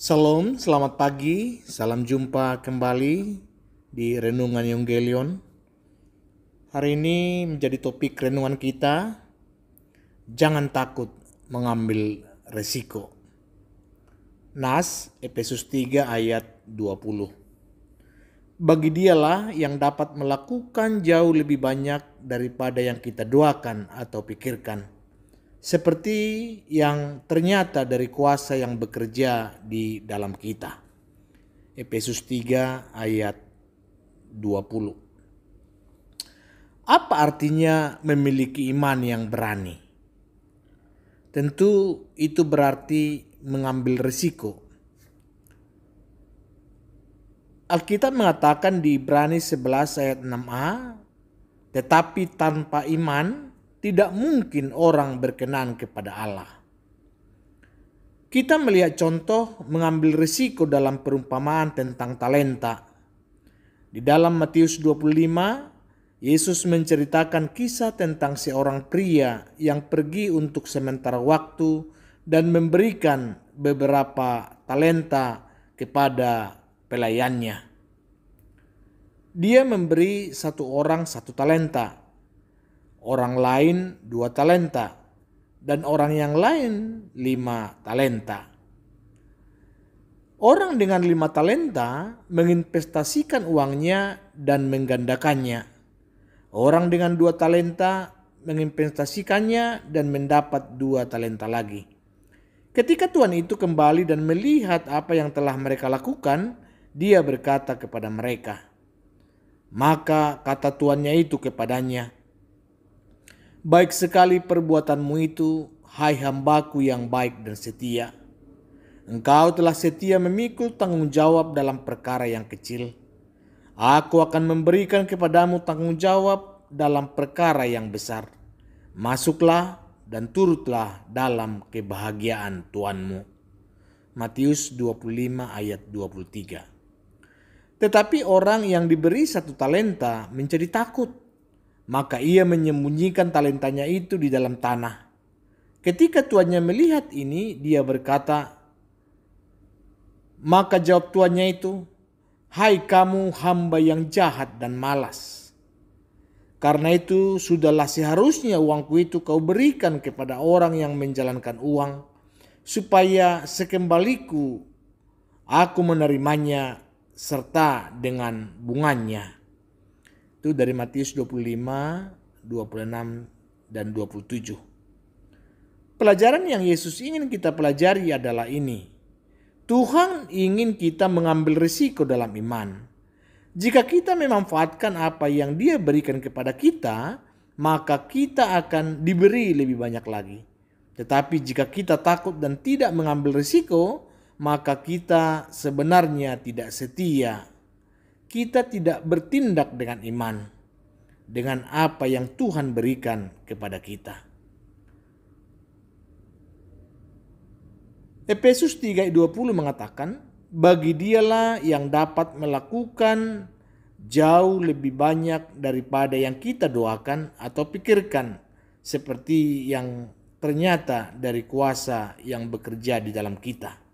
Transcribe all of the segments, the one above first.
Salam, selamat pagi, salam jumpa kembali di Renungan Yonggelion. Hari ini menjadi topik renungan kita, jangan takut mengambil resiko. Nas, Efesus 3 ayat 20. Bagi dialah yang dapat melakukan jauh lebih banyak daripada yang kita doakan atau pikirkan seperti yang ternyata dari kuasa yang bekerja di dalam kita. Efesus 3 ayat 20. Apa artinya memiliki iman yang berani? Tentu itu berarti mengambil resiko. Alkitab mengatakan di Ibrani 11 ayat 6a, tetapi tanpa iman tidak mungkin orang berkenan kepada Allah. Kita melihat contoh mengambil risiko dalam perumpamaan tentang talenta. Di dalam Matius 25, Yesus menceritakan kisah tentang seorang pria yang pergi untuk sementara waktu dan memberikan beberapa talenta kepada pelayannya. Dia memberi satu orang satu talenta, orang lain dua talenta, dan orang yang lain lima talenta. Orang dengan lima talenta menginvestasikan uangnya dan menggandakannya. Orang dengan dua talenta menginvestasikannya dan mendapat dua talenta lagi. Ketika Tuhan itu kembali dan melihat apa yang telah mereka lakukan, dia berkata kepada mereka, "Maka kata tuannya itu kepadanya, Baik sekali perbuatanmu itu, hai hambaku yang baik dan setia. Engkau telah setia memikul tanggung jawab dalam perkara yang kecil. Aku akan memberikan kepadamu tanggung jawab dalam perkara yang besar. Masuklah dan turutlah dalam kebahagiaan Tuanmu. Matius 25 ayat 23. Tetapi orang yang diberi satu talenta menjadi takut maka ia menyembunyikan talentanya itu di dalam tanah. Ketika tuannya melihat ini, dia berkata, Maka jawab tuannya itu, Hai kamu hamba yang jahat dan malas. Karena itu sudahlah seharusnya uangku itu kau berikan kepada orang yang menjalankan uang, supaya sekembaliku aku menerimanya serta dengan bunganya. Itu dari Matius 25, 26, dan 27. Pelajaran yang Yesus ingin kita pelajari adalah ini. Tuhan ingin kita mengambil risiko dalam iman. Jika kita memanfaatkan apa yang dia berikan kepada kita, maka kita akan diberi lebih banyak lagi. Tetapi jika kita takut dan tidak mengambil risiko, maka kita sebenarnya tidak setia kita tidak bertindak dengan iman, dengan apa yang Tuhan berikan kepada kita. Efesus 3:20 mengatakan, "Bagi dialah yang dapat melakukan jauh lebih banyak daripada yang kita doakan atau pikirkan, seperti yang ternyata dari kuasa yang bekerja di dalam kita."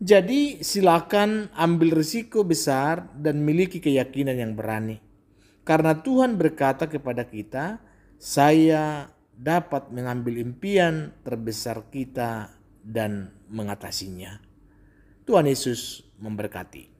Jadi silakan ambil risiko besar dan miliki keyakinan yang berani. Karena Tuhan berkata kepada kita, saya dapat mengambil impian terbesar kita dan mengatasinya. Tuhan Yesus memberkati.